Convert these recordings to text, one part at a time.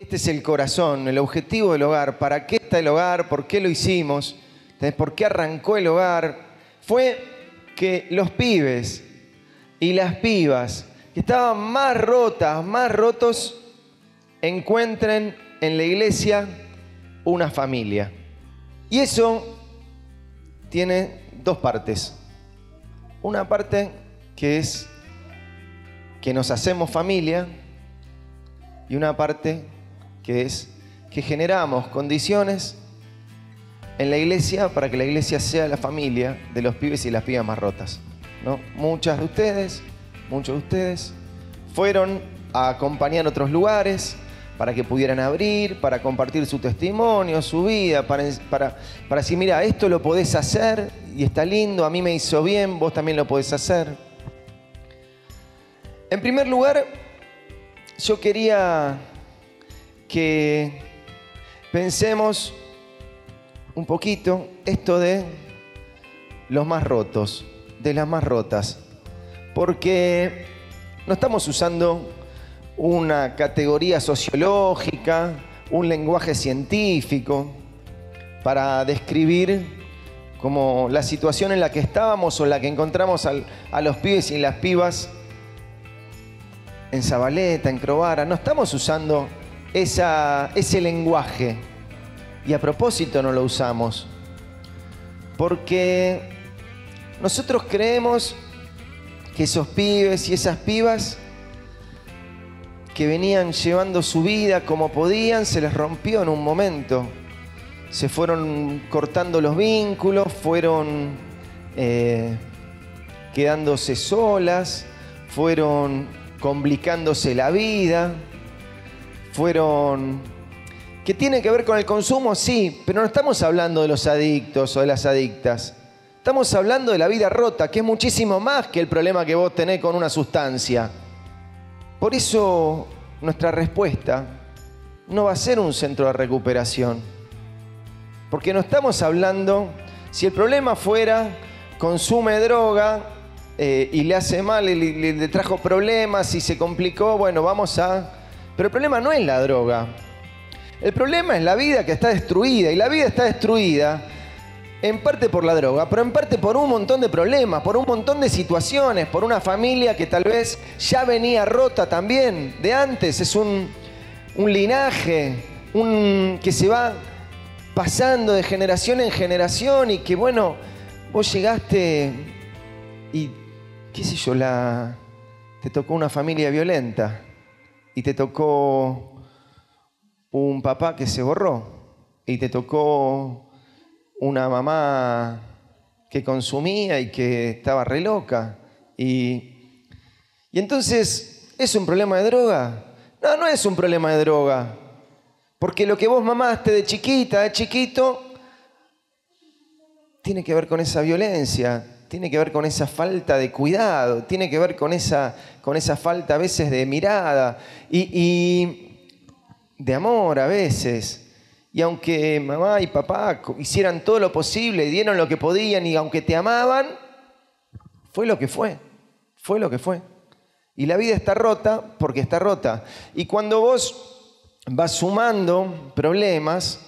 Este es el corazón, el objetivo del hogar. ¿Para qué está el hogar? ¿Por qué lo hicimos? ¿Por qué arrancó el hogar? Fue que los pibes y las pibas que estaban más rotas, más rotos, encuentren en la iglesia una familia. Y eso tiene dos partes. Una parte que es que nos hacemos familia y una parte que es que generamos condiciones en la iglesia para que la iglesia sea la familia de los pibes y las pibas más rotas. ¿no? Muchas de ustedes, muchos de ustedes, fueron a acompañar otros lugares para que pudieran abrir, para compartir su testimonio, su vida, para, para, para decir, mira, esto lo podés hacer y está lindo, a mí me hizo bien, vos también lo podés hacer. En primer lugar, yo quería que pensemos un poquito esto de los más rotos, de las más rotas, porque no estamos usando una categoría sociológica, un lenguaje científico para describir como la situación en la que estábamos o la que encontramos a los pibes y las pibas en Zabaleta, en Crovara. No estamos usando ese lenguaje. Y a propósito no lo usamos. Porque nosotros creemos que esos pibes y esas pibas que venían llevando su vida como podían, se les rompió en un momento. Se fueron cortando los vínculos, fueron eh, quedándose solas, fueron complicándose la vida fueron que tiene que ver con el consumo, sí, pero no estamos hablando de los adictos o de las adictas. Estamos hablando de la vida rota, que es muchísimo más que el problema que vos tenés con una sustancia. Por eso nuestra respuesta no va a ser un centro de recuperación. Porque no estamos hablando, si el problema fuera, consume droga eh, y le hace mal, y le trajo problemas y se complicó, bueno, vamos a pero el problema no es la droga. El problema es la vida que está destruida. Y la vida está destruida en parte por la droga, pero en parte por un montón de problemas, por un montón de situaciones, por una familia que tal vez ya venía rota también de antes. Es un, linaje que se va pasando de generación en generación y que bueno, vos llegaste y qué sé yo, la, te tocó una familia violenta y te tocó un papá que se borró y te tocó una mamá que consumía y que estaba re loca. Y, entonces, ¿es un problema de droga? No, no es un problema de droga. Porque lo que vos mamaste de chiquita, de chiquito, tiene que ver con esa violencia, tiene que ver con esa falta de cuidado, tiene que ver con esa, con esa falta a veces de mirada y, y de amor a veces. Y aunque mamá y papá hicieran todo lo posible, dieron lo que podían y aunque te amaban, fue lo que fue, fue lo que fue. Y la vida está rota porque está rota. Y cuando vos vas sumando problemas,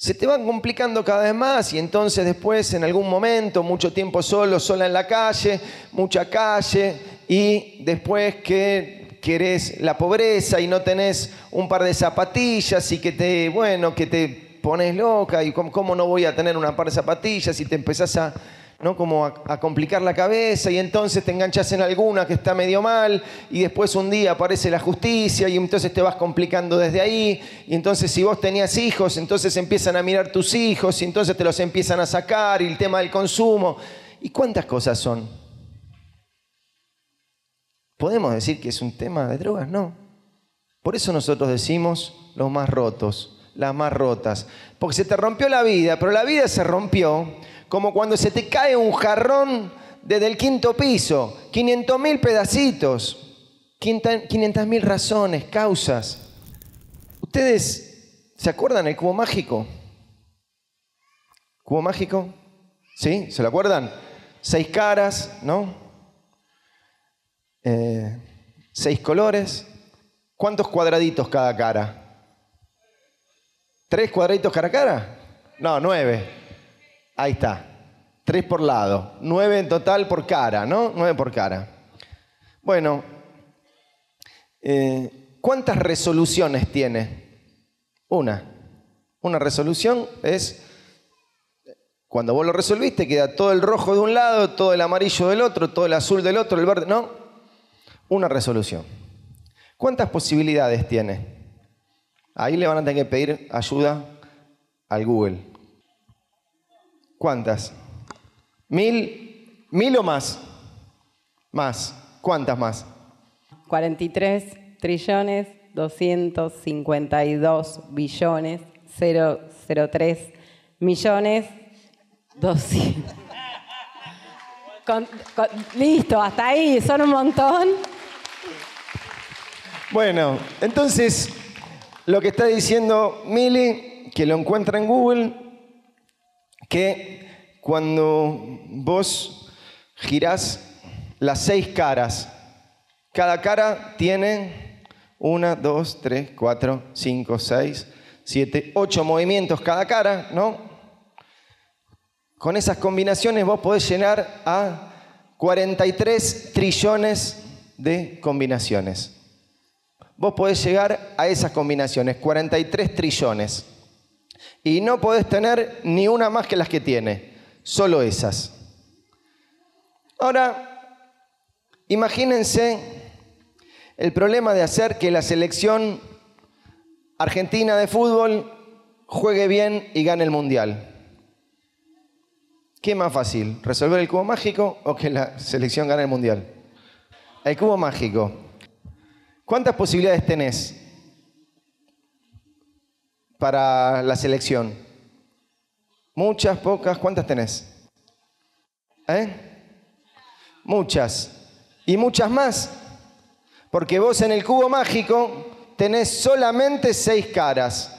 se te van complicando cada vez más y entonces después en algún momento, mucho tiempo solo, sola en la calle, mucha calle y después que querés la pobreza y no tenés un par de zapatillas y que te, bueno, que te pones loca y cómo, no voy a tener un par de zapatillas y te empezás a ¿no? Como a, a, complicar la cabeza y entonces te enganchas en alguna que está medio mal y después un día aparece la justicia y entonces te vas complicando desde ahí y entonces si vos tenías hijos, entonces empiezan a mirar tus hijos y entonces te los empiezan a sacar y el tema del consumo. ¿Y cuántas cosas son? ¿Podemos decir que es un tema de drogas? No. Por eso nosotros decimos los más rotos, las más rotas. Porque se te rompió la vida, pero la vida se rompió como cuando se te cae un jarrón desde el quinto piso, 500.000 mil pedacitos, 500.000 razones, causas. ¿Ustedes se acuerdan el cubo mágico? ¿Cubo mágico? ¿Sí? ¿Se lo acuerdan? Seis caras, ¿no? Eh, seis colores. ¿Cuántos cuadraditos cada cara? ¿Tres cuadraditos cara a cara? No, nueve. Ahí está. Tres por lado. Nueve en total por cara, ¿no? Nueve por cara. Bueno, eh, ¿cuántas resoluciones tiene? Una. Una resolución es cuando vos lo resolviste, queda todo el rojo de un lado, todo el amarillo del otro, todo el azul del otro, el verde. No, una resolución. ¿Cuántas posibilidades tiene? Ahí le van a tener que pedir ayuda al Google. ¿Cuántas? ¿Mil? ¿Mil o más? Más. ¿Cuántas más? 43 trillones 252 billones 003 millones 200. listo, hasta ahí, son un montón. Bueno, entonces lo que está diciendo Mili, que lo encuentra en Google, que cuando vos girás las seis caras, cada cara tiene una, dos, tres, cuatro, cinco, seis, siete, ocho movimientos cada cara, ¿no? Con esas combinaciones vos podés llenar a 43 trillones de combinaciones. Vos podés llegar a esas combinaciones, 43 trillones. Y no podés tener ni una más que las que tiene, solo esas. Ahora, imagínense el problema de hacer que la selección argentina de fútbol juegue bien y gane el mundial. ¿Qué más fácil? ¿Resolver el cubo mágico o que la selección gane el mundial? El cubo mágico. ¿Cuántas posibilidades tenés? para la selección? Muchas, pocas, ¿cuántas tenés? ¿Eh? Muchas. Y muchas más. Porque vos en el cubo mágico tenés solamente seis caras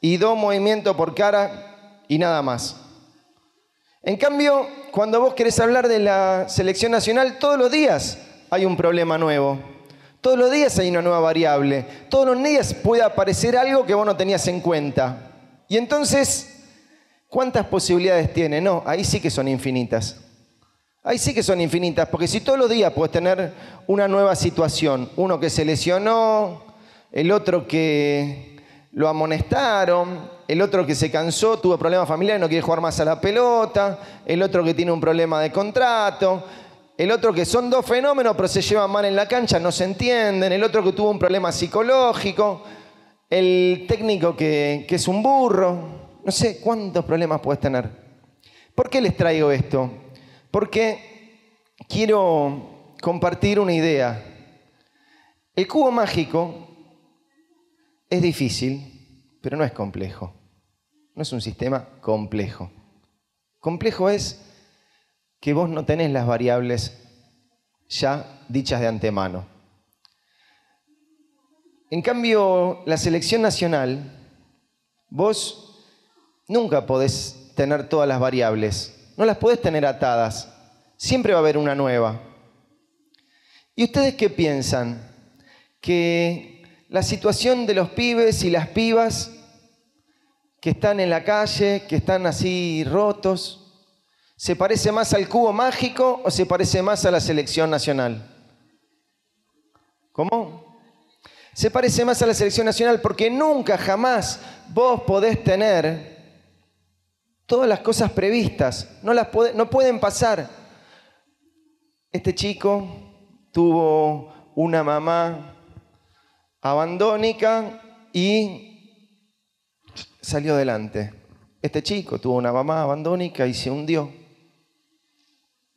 y dos movimientos por cara y nada más. En cambio, cuando vos querés hablar de la selección nacional, todos los días hay un problema nuevo. Todos los días hay una nueva variable. Todos los días puede aparecer algo que vos no tenías en cuenta. Y entonces, ¿cuántas posibilidades tiene? No, ahí sí que son infinitas. Ahí sí que son infinitas, porque si todos los días puedes tener una nueva situación, uno que se lesionó, el otro que lo amonestaron, el otro que se cansó, tuvo problemas familiares, no quiere jugar más a la pelota, el otro que tiene un problema de contrato, el otro que son dos fenómenos, pero se llevan mal en la cancha, no se entienden. El otro que tuvo un problema psicológico. El técnico que, es un burro. No sé cuántos problemas puedes tener. ¿Por qué les traigo esto? Porque quiero compartir una idea. El cubo mágico es difícil, pero no es complejo. No es un sistema complejo. Complejo es que vos no tenés las variables ya dichas de antemano. En cambio, la selección nacional, vos nunca podés tener todas las variables, no las podés tener atadas, siempre va a haber una nueva. ¿Y ustedes qué piensan? Que la situación de los pibes y las pibas que están en la calle, que están así rotos, ¿Se parece más al cubo mágico o se parece más a la selección nacional? ¿Cómo? Se parece más a la selección nacional porque nunca, jamás vos podés tener todas las cosas previstas. No, las pueden pasar. Este chico tuvo una mamá abandónica y salió adelante. Este chico tuvo una mamá abandónica y se hundió.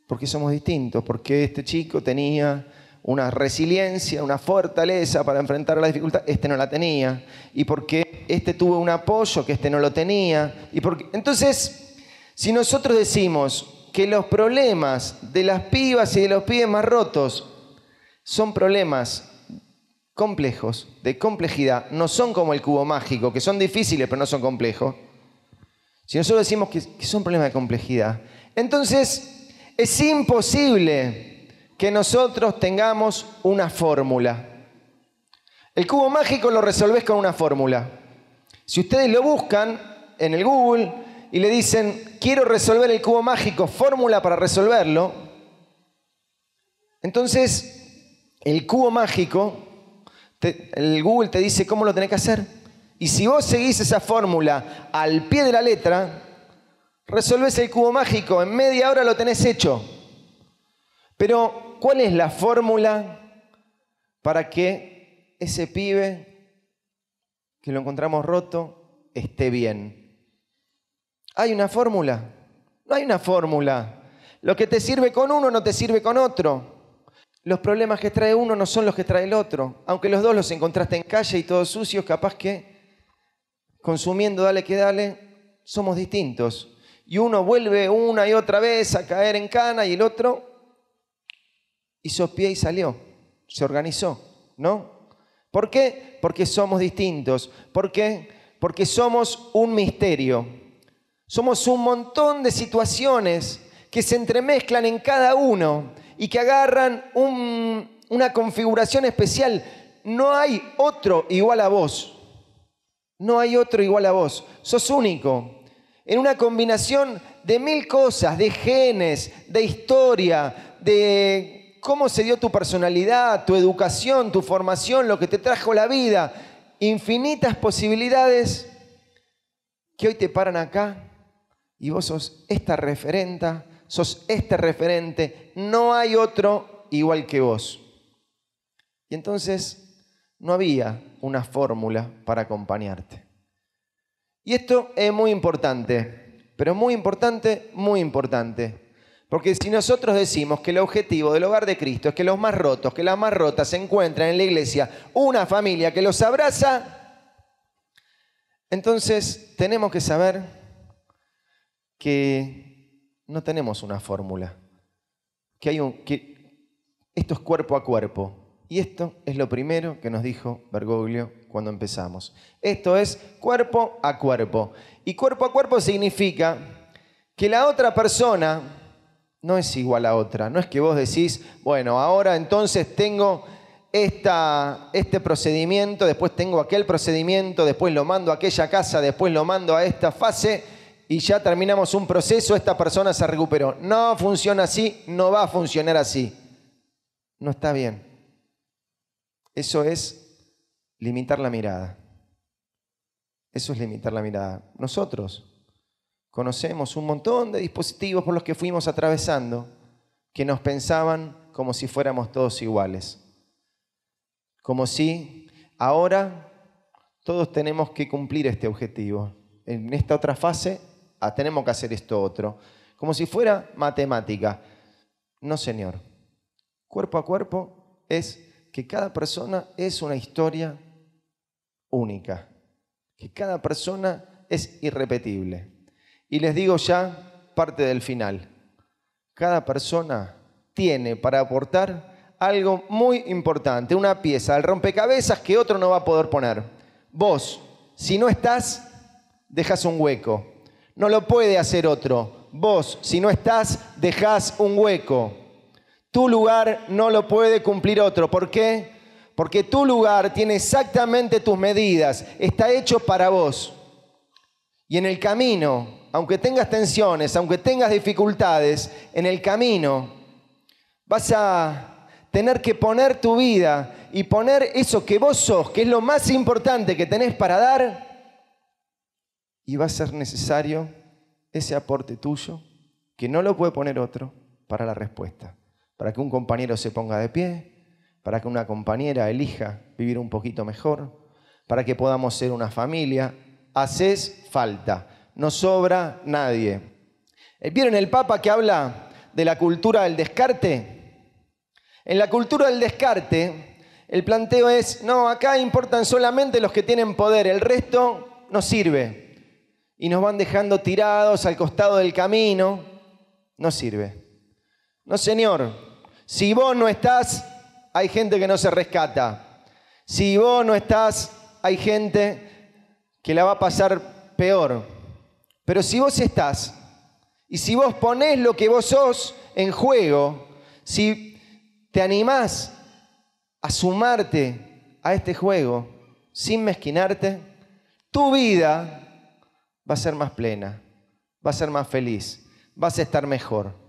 ¿Por qué somos distintos? ¿Por qué este chico tenía una resiliencia, una fortaleza para enfrentar la dificultad? Este no la tenía. ¿Y por qué este tuvo un apoyo que este no lo tenía? ¿Y Entonces, si nosotros decimos que los problemas de las pibas y de los pibes más rotos son problemas complejos, de complejidad, no son como el cubo mágico, que son difíciles pero no son complejos. Si nosotros decimos que son problemas de complejidad, entonces es imposible que nosotros tengamos una fórmula. El cubo mágico lo resolvés con una fórmula. Si ustedes lo buscan en el Google y le dicen, quiero resolver el cubo mágico, fórmula para resolverlo, entonces el cubo mágico, el Google te dice cómo lo tenés que hacer. Y si vos seguís esa fórmula al pie de la letra, resolves el cubo mágico, en media hora lo tenés hecho. Pero, ¿cuál es la fórmula para que ese pibe que lo encontramos roto esté bien? ¿Hay una fórmula? No hay una fórmula. Lo que te sirve con uno no te sirve con otro. Los problemas que trae uno no son los que trae el otro. Aunque los dos los encontraste en calle y todos sucios, capaz que consumiendo, dale que dale, somos distintos y uno vuelve una y otra vez a caer en cana y el otro hizo pie y salió, se organizó, ¿no? ¿Por qué? Porque somos distintos. ¿Por qué? Porque somos un misterio. Somos un montón de situaciones que se entremezclan en cada uno y que agarran una configuración especial. No hay otro igual a vos. No hay otro igual a vos. Sos único en una combinación de mil cosas, de genes, de historia, de cómo se dio tu personalidad, tu educación, tu formación, lo que te trajo la vida, infinitas posibilidades que hoy te paran acá y vos sos esta referenta, sos este referente, no hay otro igual que vos. Y entonces no había una fórmula para acompañarte. Y esto es muy importante, pero muy importante, muy importante. Porque si nosotros decimos que el objetivo del hogar de Cristo es que los más rotos, que las más rotas se encuentran en la iglesia una familia que los abraza, entonces tenemos que saber que no tenemos una fórmula, que, hay un, que esto es cuerpo a cuerpo, y esto es lo primero que nos dijo Bergoglio cuando empezamos. Esto es cuerpo a cuerpo. Y cuerpo a cuerpo significa que la otra persona no es igual a otra. No es que vos decís, bueno, ahora entonces tengo esta, este procedimiento, después tengo aquel procedimiento, después lo mando a aquella casa, después lo mando a esta fase y ya terminamos un proceso, esta persona se recuperó. No funciona así, no va a funcionar así. No está bien. Eso es limitar la mirada. Eso es limitar la mirada. Nosotros conocemos un montón de dispositivos por los que fuimos atravesando que nos pensaban como si fuéramos todos iguales. Como si ahora todos tenemos que cumplir este objetivo. En esta otra fase ah, tenemos que hacer esto otro. Como si fuera matemática. No, señor. Cuerpo a cuerpo es que cada persona es una historia única, que cada persona es irrepetible. Y les digo ya parte del final. Cada persona tiene para aportar algo muy importante, una pieza al rompecabezas que otro no va a poder poner. Vos, si no estás, dejas un hueco. No lo puede hacer otro. Vos, si no estás, dejas un hueco. Tu lugar no lo puede cumplir otro. ¿Por qué? Porque tu lugar tiene exactamente tus medidas. Está hecho para vos. Y en el camino, aunque tengas tensiones, aunque tengas dificultades, en el camino vas a tener que poner tu vida y poner eso que vos sos, que es lo más importante que tenés para dar, y va a ser necesario ese aporte tuyo, que no lo puede poner otro, para la respuesta para que un compañero se ponga de pie, para que una compañera elija vivir un poquito mejor, para que podamos ser una familia. Haces falta, no sobra nadie. Eh, ¿Vieron el Papa que habla de la cultura del descarte? En la cultura del descarte, el planteo es, no, acá importan solamente los que tienen poder, el resto no sirve. Y nos van dejando tirados al costado del camino, no sirve. No, señor, si vos no estás, hay gente que no se rescata. Si vos no estás, hay gente que la va a pasar peor. Pero si vos estás y si vos pones lo que vos sos en juego, si te animás a sumarte a este juego sin mezquinarte, tu vida va a ser más plena, va a ser más feliz, vas a estar mejor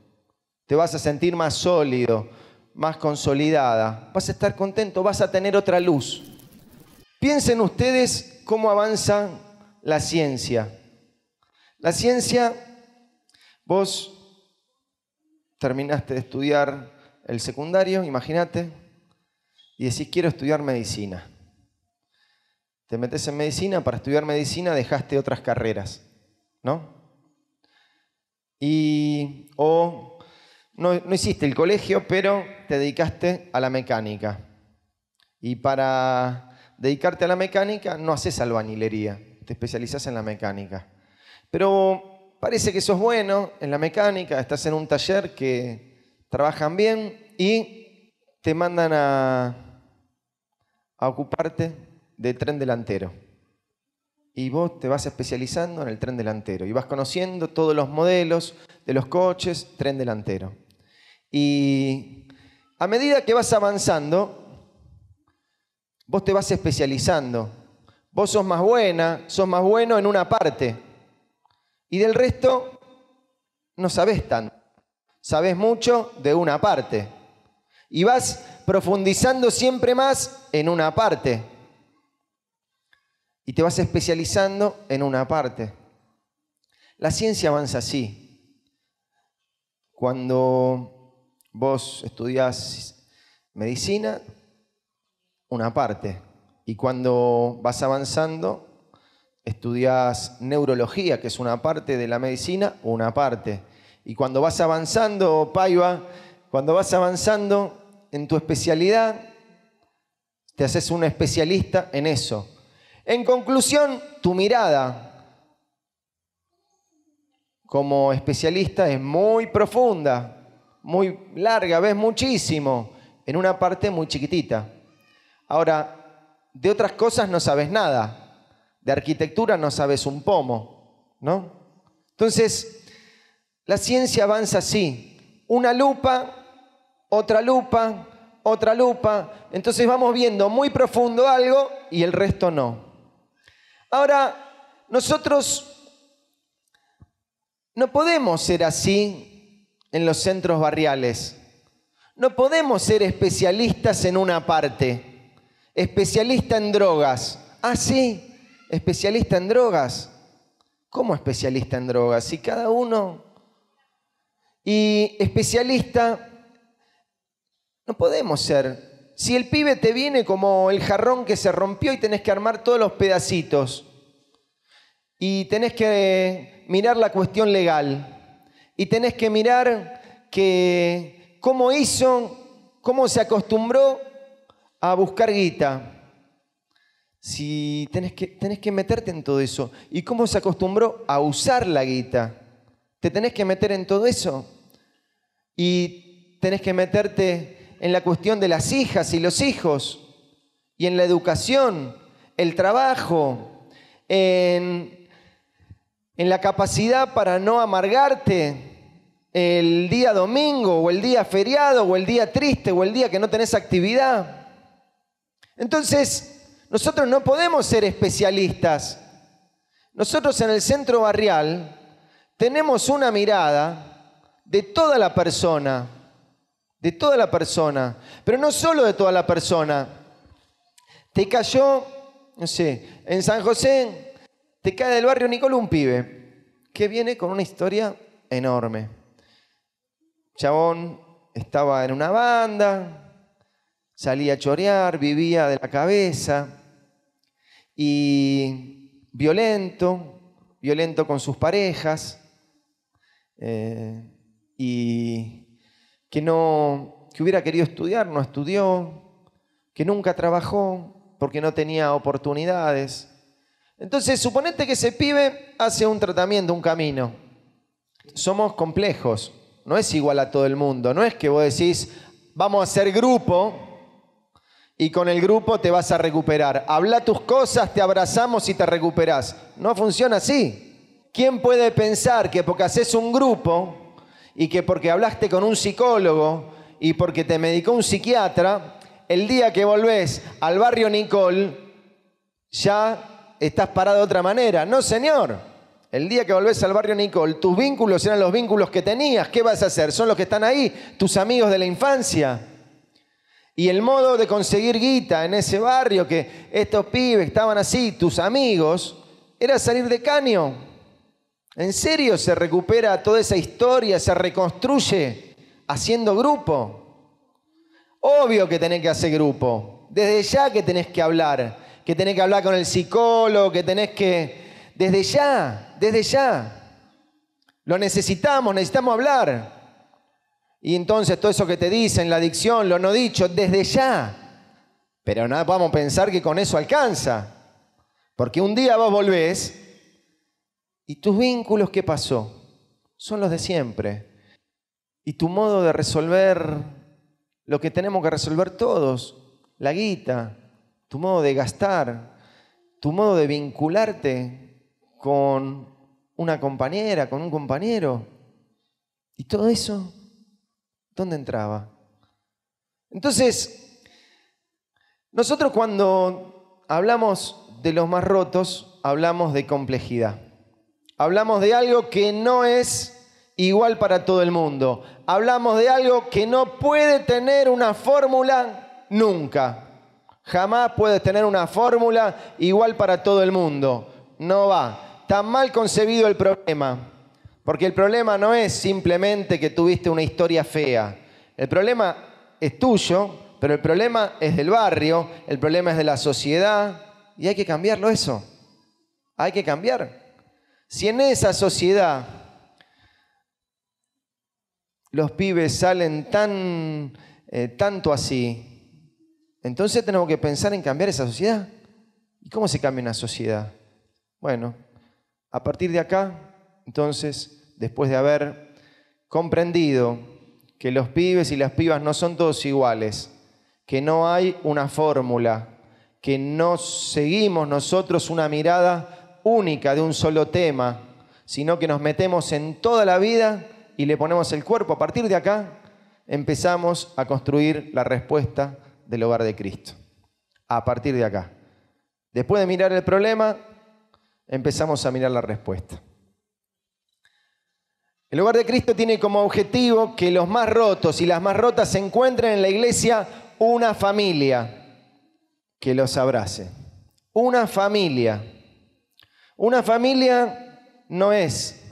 te vas a sentir más sólido, más consolidada, vas a estar contento, vas a tener otra luz. Piensen ustedes cómo avanza la ciencia. La ciencia, vos terminaste de estudiar el secundario, imagínate, y decís quiero estudiar medicina. Te metes en medicina, para estudiar medicina dejaste otras carreras, ¿no? Y o no, hiciste el colegio, pero te dedicaste a la mecánica. Y para dedicarte a la mecánica no haces albañilería, te especializas en la mecánica. Pero parece que sos bueno en la mecánica, estás en un taller que trabajan bien y te mandan a, a ocuparte de tren delantero. Y vos te vas especializando en el tren delantero y vas conociendo todos los modelos de los coches, tren delantero. Y a medida que vas avanzando, vos te vas especializando. Vos sos más buena, sos más bueno en una parte. Y del resto, no sabés tanto. Sabés mucho de una parte. Y vas profundizando siempre más en una parte. Y te vas especializando en una parte. La ciencia avanza así. Cuando Vos estudias medicina, una parte, y cuando vas avanzando, estudias neurología, que es una parte de la medicina, una parte. Y cuando vas avanzando, Paiva, cuando vas avanzando en tu especialidad, te haces un especialista en eso. En conclusión, tu mirada como especialista es muy profunda muy larga, ves muchísimo en una parte muy chiquitita. Ahora, de otras cosas no sabes nada, de arquitectura no sabes un pomo, ¿no? Entonces, la ciencia avanza así, una lupa, otra lupa, otra lupa, entonces vamos viendo muy profundo algo y el resto no. Ahora, nosotros no podemos ser así en los centros barriales. No podemos ser especialistas en una parte. Especialista en drogas. Ah, sí, especialista en drogas. ¿Cómo especialista en drogas? Si cada uno... Y especialista... No podemos ser. Si el pibe te viene como el jarrón que se rompió y tenés que armar todos los pedacitos y tenés que eh, mirar la cuestión legal y tenés que mirar que cómo hizo, cómo se acostumbró a buscar guita. Si tenés que, tenés que meterte en todo eso. ¿Y cómo se acostumbró a usar la guita? Te tenés que meter en todo eso. Y tenés que meterte en la cuestión de las hijas y los hijos. Y en la educación, el trabajo, en, en la capacidad para no amargarte, el día domingo o el día feriado o el día triste o el día que no tenés actividad. Entonces, nosotros no podemos ser especialistas. Nosotros en el centro barrial tenemos una mirada de toda la persona, de toda la persona, pero no solo de toda la persona. Te cayó, no sé, en San José, te cae del barrio Nicolás un pibe que viene con una historia enorme chabón estaba en una banda, salía a chorear, vivía de la cabeza y violento, violento con sus parejas eh, y que no, que hubiera querido estudiar, no estudió, que nunca trabajó porque no tenía oportunidades. Entonces, suponete que ese pibe hace un tratamiento, un camino. Somos complejos, no es igual a todo el mundo. No es que vos decís, vamos a hacer grupo y con el grupo te vas a recuperar. Habla tus cosas, te abrazamos y te recuperás. No funciona así. ¿Quién puede pensar que porque haces un grupo y que porque hablaste con un psicólogo y porque te medicó un psiquiatra, el día que volvés al barrio Nicole, ya estás parado de otra manera? No, señor. El día que volvés al barrio Nicole, tus vínculos eran los vínculos que tenías. ¿Qué vas a hacer? Son los que están ahí, tus amigos de la infancia. Y el modo de conseguir guita en ese barrio, que estos pibes estaban así, tus amigos, era salir de caño. En serio se recupera toda esa historia, se reconstruye haciendo grupo. Obvio que tenés que hacer grupo. Desde ya que tenés que hablar, que tenés que hablar con el psicólogo, que tenés que desde ya, desde ya. Lo necesitamos, necesitamos hablar. Y entonces todo eso que te dicen, la adicción, lo no dicho, desde ya. Pero nada, vamos a pensar que con eso alcanza. Porque un día vos volvés y tus vínculos, ¿qué pasó? Son los de siempre. Y tu modo de resolver lo que tenemos que resolver todos, la guita, tu modo de gastar, tu modo de vincularte con una compañera, con un compañero. ¿Y todo eso? ¿Dónde entraba? Entonces, nosotros cuando hablamos de los más rotos, hablamos de complejidad. Hablamos de algo que no es igual para todo el mundo. Hablamos de algo que no puede tener una fórmula nunca. Jamás puedes tener una fórmula igual para todo el mundo. No va. Está mal concebido el problema, porque el problema no es simplemente que tuviste una historia fea. El problema es tuyo, pero el problema es del barrio, el problema es de la sociedad, y hay que cambiarlo eso. Hay que cambiar. Si en esa sociedad los pibes salen tan, eh, tanto así, entonces tenemos que pensar en cambiar esa sociedad. ¿Y cómo se cambia una sociedad? Bueno, a partir de acá, entonces, después de haber comprendido que los pibes y las pibas no son todos iguales, que no hay una fórmula, que no seguimos nosotros una mirada única de un solo tema, sino que nos metemos en toda la vida y le ponemos el cuerpo. A partir de acá empezamos a construir la respuesta del hogar de Cristo. A partir de acá. Después de mirar el problema, empezamos a mirar la respuesta. El hogar de Cristo tiene como objetivo que los más rotos y las más rotas se encuentren en la iglesia una familia que los abrace. Una familia. Una familia no es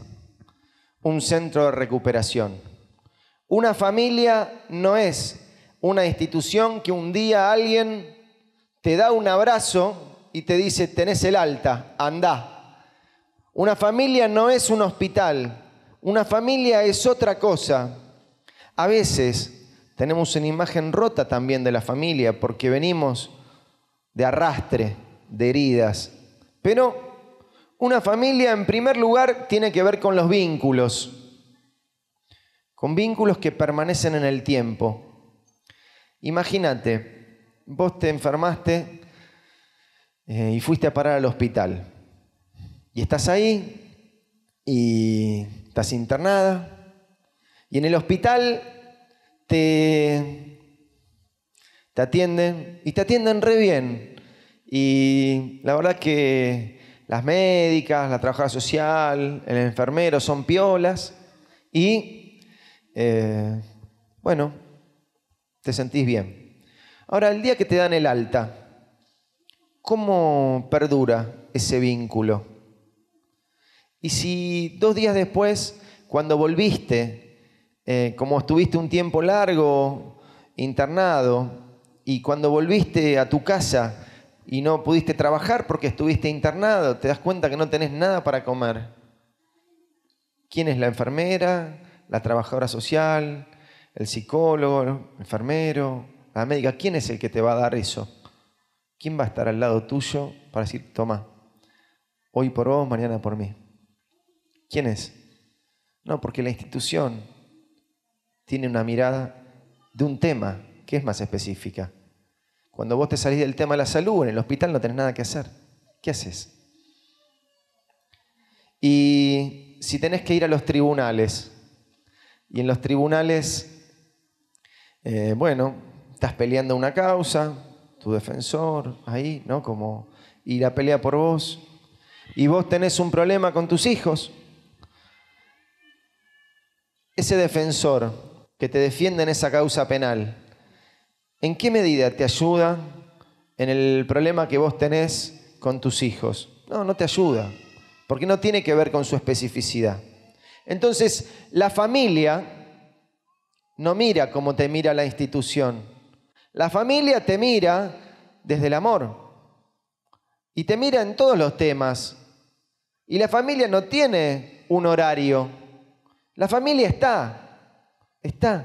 un centro de recuperación. Una familia no es una institución que un día alguien te da un abrazo y te dice, tenés el alta, andá. Una familia no es un hospital, una familia es otra cosa. A veces tenemos una imagen rota también de la familia porque venimos de arrastre, de heridas. Pero una familia en primer lugar tiene que ver con los vínculos, con vínculos que permanecen en el tiempo. Imagínate, vos te enfermaste eh, y fuiste a parar al hospital. Y estás ahí y estás internada. Y en el hospital te, te atienden y te atienden re bien. Y la verdad que las médicas, la trabajadora social, el enfermero son piolas y, eh, bueno, te sentís bien. Ahora, el día que te dan el alta, ¿cómo perdura ese vínculo? Y si dos días después, cuando volviste, eh, como estuviste un tiempo largo internado, y cuando volviste a tu casa y no pudiste trabajar porque estuviste internado, te das cuenta que no tenés nada para comer. ¿Quién es la enfermera, la trabajadora social, el psicólogo, el enfermero, la médica? ¿Quién es el que te va a dar eso? ¿Quién va a estar al lado tuyo para decir, toma, hoy por vos, mañana por mí? ¿Quién es? No, porque la institución tiene una mirada de un tema que es más específica. Cuando vos te salís del tema de la salud, en el hospital no tenés nada que hacer. ¿Qué haces? Y si tenés que ir a los tribunales, y en los tribunales, eh, bueno, estás peleando una causa, tu defensor ahí, ¿no? Como ir a pelear por vos. Y vos tenés un problema con tus hijos. Ese defensor que te defiende en esa causa penal, ¿en qué medida te ayuda en el problema que vos tenés con tus hijos? No, no te ayuda, porque no tiene que ver con su especificidad. Entonces, la familia no mira como te mira la institución la familia te mira desde el amor y te mira en todos los temas. Y la familia no tiene un horario. La familia está, está,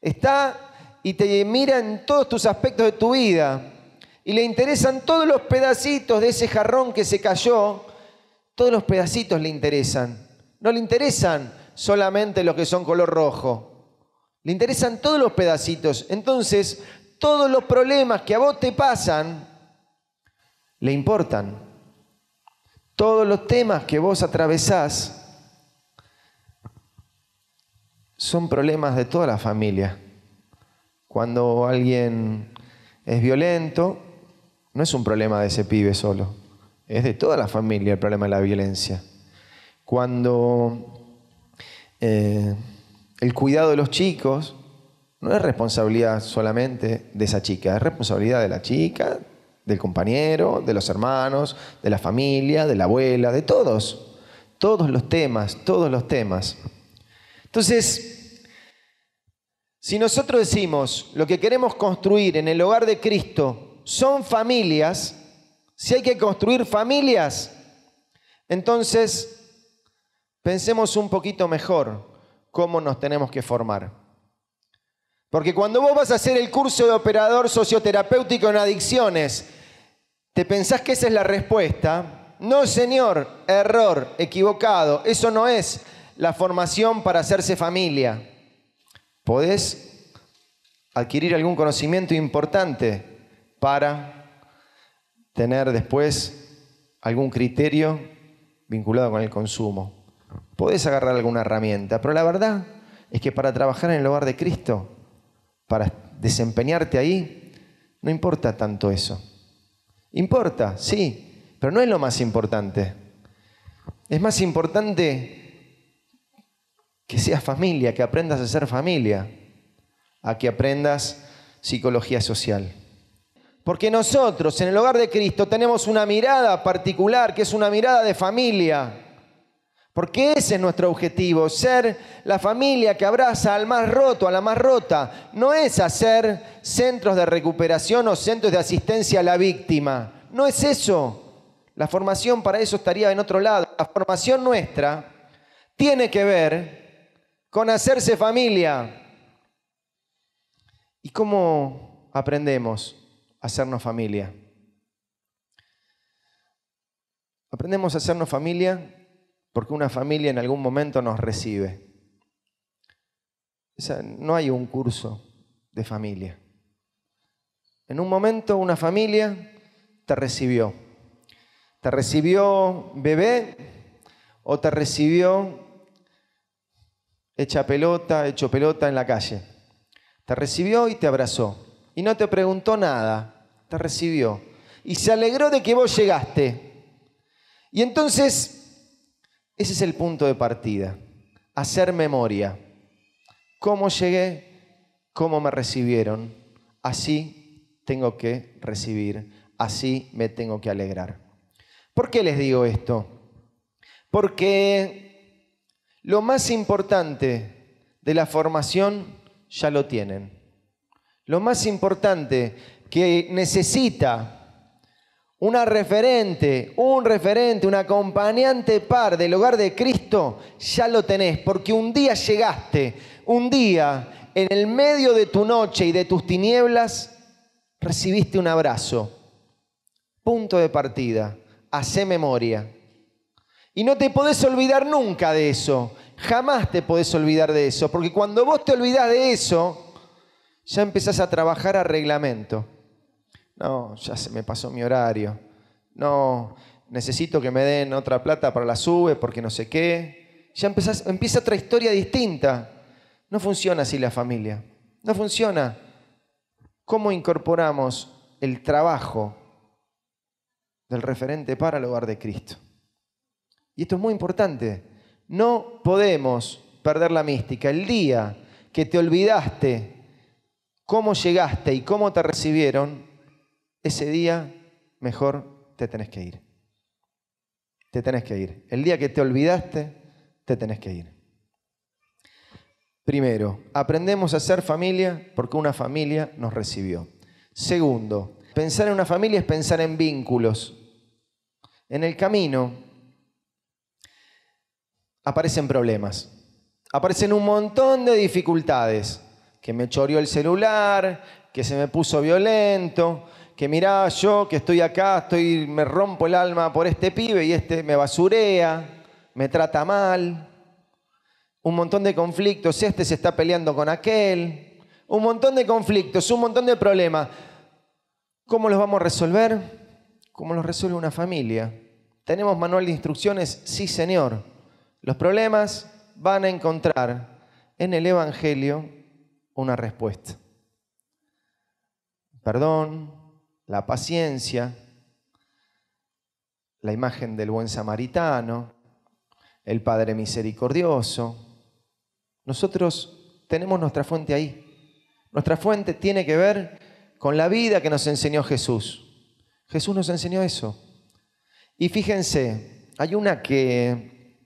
está y te mira en todos tus aspectos de tu vida. Y le interesan todos los pedacitos de ese jarrón que se cayó. Todos los pedacitos le interesan. No le interesan solamente los que son color rojo. Le interesan todos los pedacitos. Entonces, todos los problemas que a vos te pasan le importan. Todos los temas que vos atravesás son problemas de toda la familia. Cuando alguien es violento, no es un problema de ese pibe solo, es de toda la familia el problema de la violencia. Cuando eh, el cuidado de los chicos no es responsabilidad solamente de esa chica, es responsabilidad de la chica, del compañero, de los hermanos, de la familia, de la abuela, de todos. Todos los temas, todos los temas. Entonces, si nosotros decimos lo que queremos construir en el hogar de Cristo son familias, si hay que construir familias, entonces pensemos un poquito mejor cómo nos tenemos que formar. Porque cuando vos vas a hacer el curso de operador socioterapéutico en adicciones, te pensás que esa es la respuesta. No, señor, error, equivocado. Eso no es la formación para hacerse familia. Podés adquirir algún conocimiento importante para tener después algún criterio vinculado con el consumo. Podés agarrar alguna herramienta, pero la verdad es que para trabajar en el hogar de Cristo para desempeñarte ahí, no importa tanto eso. Importa, sí, pero no es lo más importante. Es más importante que seas familia, que aprendas a ser familia, a que aprendas psicología social. Porque nosotros en el hogar de Cristo tenemos una mirada particular, que es una mirada de familia porque ese es nuestro objetivo, ser la familia que abraza al más roto, a la más rota. No es hacer centros de recuperación o centros de asistencia a la víctima. No es eso. La formación para eso estaría en otro lado. La formación nuestra tiene que ver con hacerse familia. ¿Y cómo aprendemos a hacernos familia? Aprendemos a hacernos familia porque una familia en algún momento nos recibe. no hay un curso de familia. En un momento una familia te recibió. Te recibió bebé o te recibió hecha pelota, hecho pelota en la calle. Te recibió y te abrazó. Y no te preguntó nada, te recibió. Y se alegró de que vos llegaste. Y entonces ese es el punto de partida. Hacer memoria. ¿Cómo llegué? ¿Cómo me recibieron? Así tengo que recibir. Así me tengo que alegrar. ¿Por qué les digo esto? Porque lo más importante de la formación ya lo tienen. Lo más importante que necesita una referente, un referente, un acompañante par del hogar de Cristo, ya lo tenés, porque un día llegaste, un día en el medio de tu noche y de tus tinieblas, recibiste un abrazo. Punto de partida, Hace memoria. Y no te podés olvidar nunca de eso, jamás te podés olvidar de eso, porque cuando vos te olvidás de eso, ya empezás a trabajar a reglamento no, ya se me pasó mi horario. No, necesito que me den otra plata para la sube porque no sé qué. Ya empieza otra historia distinta. No funciona así la familia. No funciona. ¿Cómo incorporamos el trabajo del referente para el hogar de Cristo? Y esto es muy importante. No podemos perder la mística. El día que te olvidaste cómo llegaste y cómo te recibieron, ese día mejor te tenés que ir. Te tenés que ir. El día que te olvidaste, te tenés que ir. Primero, aprendemos a ser familia porque una familia nos recibió. Segundo, pensar en una familia es pensar en vínculos. En el camino aparecen problemas, aparecen un montón de dificultades, que me choreó el celular, que se me puso violento, que mirá, yo que estoy acá, estoy, me rompo el alma por este pibe y este me basurea, me trata mal, un montón de conflictos, este se está peleando con aquel, un montón de conflictos, un montón de problemas. ¿Cómo los vamos a resolver? ¿Cómo los resuelve una familia? ¿Tenemos manual de instrucciones? Sí, Señor. Los problemas van a encontrar en el Evangelio una respuesta. Perdón, la paciencia, la imagen del buen samaritano, el Padre misericordioso. Nosotros tenemos nuestra fuente ahí. Nuestra fuente tiene que ver con la vida que nos enseñó Jesús. Jesús nos enseñó eso. Y fíjense, hay una que,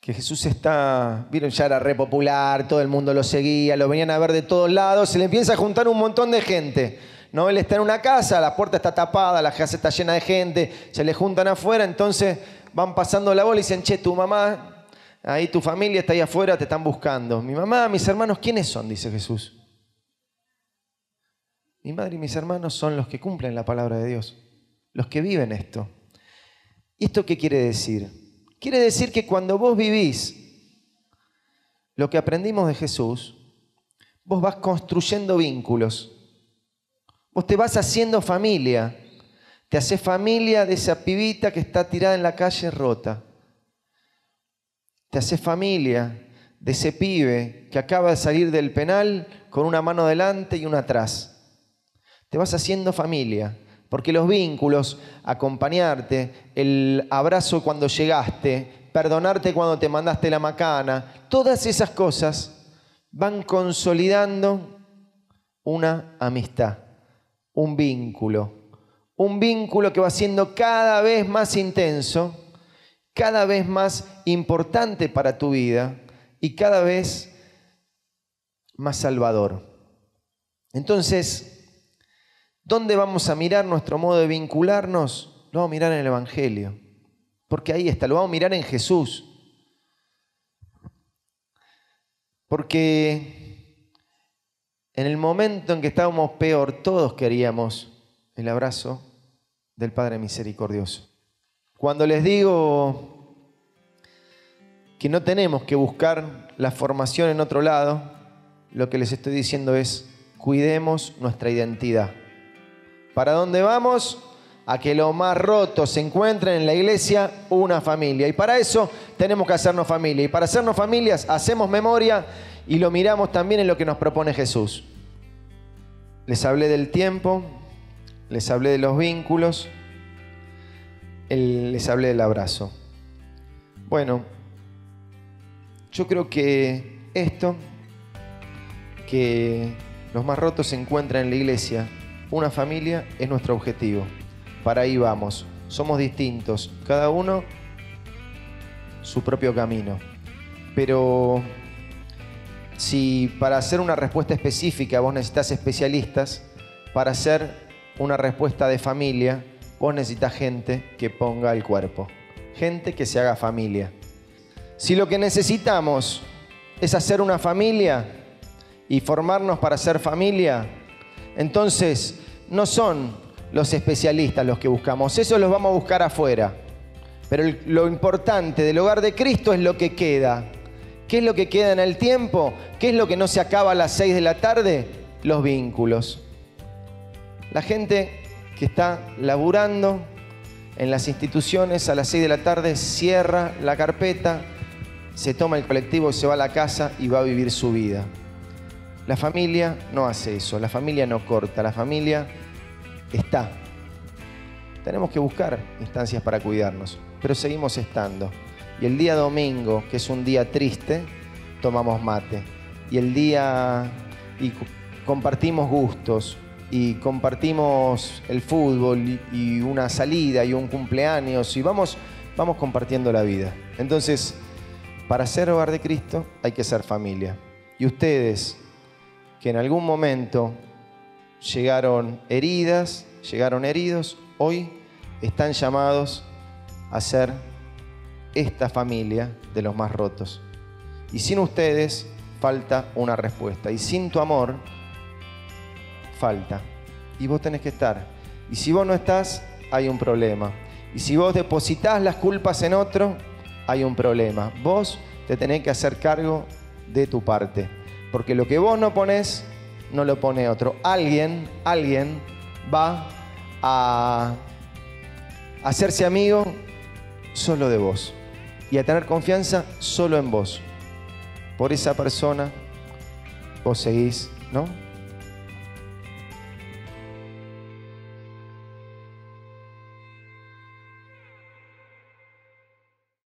que Jesús está, vieron, ya era repopular, todo el mundo lo seguía, lo venían a ver de todos lados, se le empieza a juntar un montón de gente. ¿no? Él está en una casa, la puerta está tapada, la casa está llena de gente, se le juntan afuera, entonces van pasando la bola y dicen, che, tu mamá, ahí tu familia está ahí afuera, te están buscando. Mi mamá, mis hermanos, ¿quiénes son? Dice Jesús. Mi madre y mis hermanos son los que cumplen la palabra de Dios, los que viven esto. ¿Y esto qué quiere decir? Quiere decir que cuando vos vivís lo que aprendimos de Jesús, vos vas construyendo vínculos Vos te vas haciendo familia. Te haces familia de esa pibita que está tirada en la calle rota. Te haces familia de ese pibe que acaba de salir del penal con una mano delante y una atrás. Te vas haciendo familia, porque los vínculos, acompañarte, el abrazo cuando llegaste, perdonarte cuando te mandaste la macana, todas esas cosas van consolidando una amistad un vínculo, un vínculo que va siendo cada vez más intenso, cada vez más importante para tu vida y cada vez más salvador. Entonces, ¿dónde vamos a mirar nuestro modo de vincularnos? Lo vamos a mirar en el Evangelio, porque ahí está, lo vamos a mirar en Jesús. Porque en el momento en que estábamos peor, todos queríamos el abrazo del Padre Misericordioso. Cuando les digo que no tenemos que buscar la formación en otro lado, lo que les estoy diciendo es, cuidemos nuestra identidad. ¿Para dónde vamos? A que lo más roto se encuentre en la iglesia una familia. Y para eso tenemos que hacernos familia. Y para hacernos familias hacemos memoria y lo miramos también en lo que nos propone Jesús. Les hablé del tiempo, les hablé de los vínculos, les hablé del abrazo. Bueno, yo creo que esto, que los más rotos se encuentran en la iglesia, una familia, es nuestro objetivo. Para ahí vamos. Somos distintos, cada uno su propio camino. Pero si para hacer una respuesta específica vos necesitas especialistas, para hacer una respuesta de familia, vos necesitas gente que ponga el cuerpo, gente que se haga familia. Si lo que necesitamos es hacer una familia y formarnos para ser familia, entonces no son los especialistas los que buscamos, eso los vamos a buscar afuera. Pero lo importante del hogar de Cristo es lo que queda, ¿Qué es lo que queda en el tiempo? ¿Qué es lo que no se acaba a las 6 de la tarde? Los vínculos. La gente que está laburando en las instituciones a las 6 de la tarde cierra la carpeta, se toma el colectivo, se va a la casa y va a vivir su vida. La familia no hace eso, la familia no corta, la familia está. Tenemos que buscar instancias para cuidarnos, pero seguimos estando. Y el día domingo, que es un día triste, tomamos mate. Y el día y compartimos gustos y compartimos el fútbol y una salida y un cumpleaños y vamos vamos compartiendo la vida. Entonces, para ser hogar de Cristo hay que ser familia. Y ustedes que en algún momento llegaron heridas, llegaron heridos, hoy están llamados a ser esta familia de los más rotos. Y sin ustedes falta una respuesta. Y sin tu amor falta. Y vos tenés que estar. Y si vos no estás, hay un problema. Y si vos depositás las culpas en otro, hay un problema. Vos te tenés que hacer cargo de tu parte. Porque lo que vos no pones, no lo pone otro. Alguien, alguien va a hacerse amigo solo de vos y a tener confianza solo en vos. Por esa persona vos seguís, ¿no?